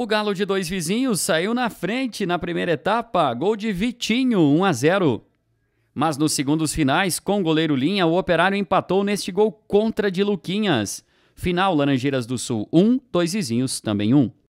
O Galo de dois vizinhos saiu na frente na primeira etapa, gol de Vitinho, 1 a 0. Mas nos segundos finais, com o goleiro Linha, o Operário empatou neste gol contra de Luquinhas. Final Laranjeiras do Sul 1, um, dois vizinhos também 1. Um.